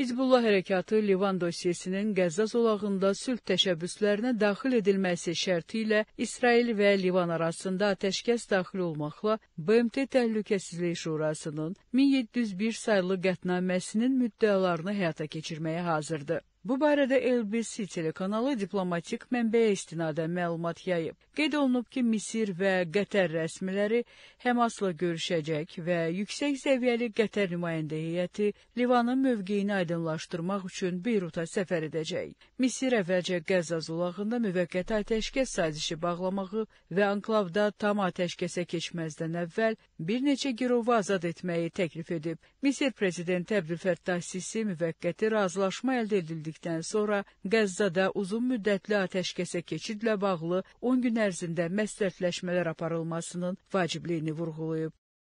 Hizbullah hərəkatı Livan dosyesinin Qəzza zolağında sülh təşəbbüslərinə daxil edilməsi şərti ilə İsrail və Livan arasında atəşkəs daxil olmaqla BMT Təhlükəsizlik Şurasının 1701 saylı qətnaməsinin müddəalarını həyata keçirməyə hazırdır. Bu barədə LBC telekanalı diplomatik mənbəyə istinadən məlumat yayıb. Qeyd olunub ki, Misir və Qətər rəsmiləri Həmasla görüşəcək və yüksək səviyyəli Qətər nümayəndə heyəti Livanın mövqeyini aydınlaşdırmaq üçün Beyruta səfər edəcək. Misir əvvəlcə Qəzza zolağında müvəqqəti atəşkəs sazişi bağlamağı və anklavda tam atəşkəsə keçməzdən əvvəl bir neçə girovu azad etməyi təklif edib. Misir prezidenti Əbdülfəttah Sisi müvəqqəti razılaşma əldə edildi edildikdən sonra Qəzzada uzun müddətli atəşkəsə keçidlə bağlı 10 gün ərzində məsləhətləşmələr aparılmasının vacibliyini vurğulayıb.